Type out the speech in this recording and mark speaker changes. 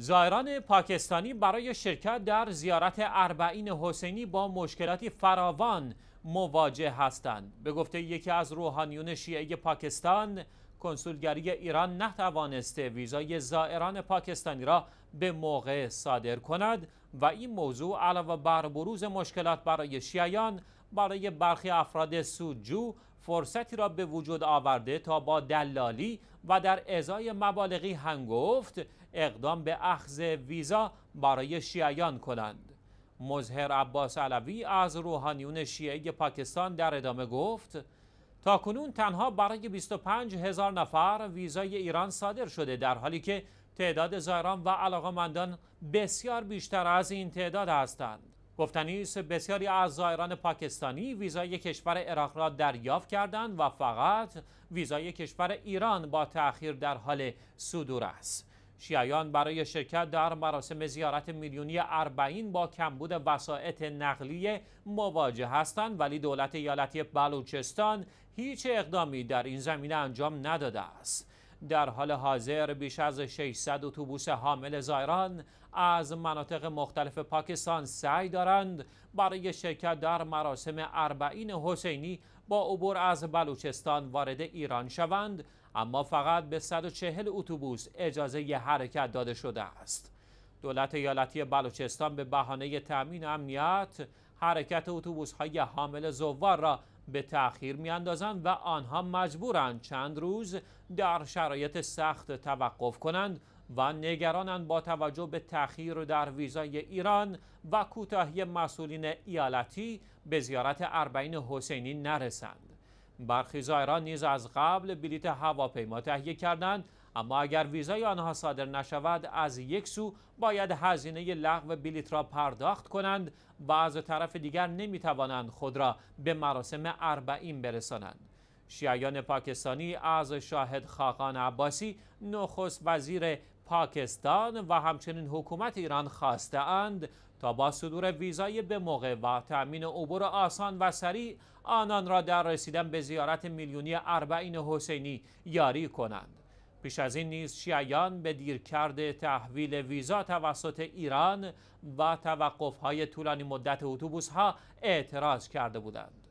Speaker 1: زائران پاکستانی برای شرکت در زیارت اربعین حسینی با مشکلاتی فراوان مواجه هستند به گفته یکی از روحانیون شیعه پاکستان کنسولگری ایران نتوانسته ویزای زائران پاکستانی را به موقع صادر کند و این موضوع علاوه بر بروز مشکلات برای شیعیان برای برخی افراد سودجو فرصتی را به وجود آورده تا با دلالی و در ازای مبالغی هنگفت اقدام به اخذ ویزا برای شیعیان کنند مظهر عباس علوی از روحانیون شیعی پاکستان در ادامه گفت تا کنون تنها برای 25 هزار نفر ویزای ایران صادر شده در حالی که تعداد زایران و علاقمندان بسیار بیشتر از این تعداد هستند گفتنیست بسیاری از زائران پاکستانی ویزای کشور عراق را دریافت کردند و فقط ویزای کشور ایران با تأخیر در حال صدور است شیعیان برای شرکت در مراسم زیارت میلیونی اربعین با کمبود وسایط نقلیه مواجه هستند ولی دولت ایالتی بلوچستان هیچ اقدامی در این زمینه انجام نداده است در حال حاضر بیش از 600 اتوبوس حامل زایران از مناطق مختلف پاکستان سعی دارند برای شرکت در مراسم اربعین حسینی با عبور از بلوچستان وارد ایران شوند اما فقط به 140 اتوبوس اجازه ی حرکت داده شده است دولت ایالتی بلوچستان به بهانه تامین امنیت حرکت های حامل زوار را به تأخیر میاندازند و آنها مجبورند چند روز در شرایط سخت توقف کنند و نگرانند با توجه به تأخیر در ویزای ایران و کوتاهی مسئولین ایالتی به زیارت اربعین حسینی نرسند برخی زائران نیز از قبل بلیت هواپیما تهیه کردند اما اگر ویزای آنها صادر نشود از یک سو باید هزینه لغو بلیت را پرداخت کنند و از طرف دیگر نمیتوانند خود را به مراسم اربعین برسانند شیعیان پاکستانی از شاهد خاقان عباسی نخست وزیر پاکستان و همچنین حکومت ایران خواسته اند تا با صدور ویزای به موقع و تأمین عبور آسان و سریع آنان را در رسیدن به زیارت میلیونی اربعین حسینی یاری کنند. پیش از این نیز شیعیان به دیرکرد تحویل ویزا توسط ایران و های طولانی مدت اتوبوس‌ها اعتراض کرده بودند.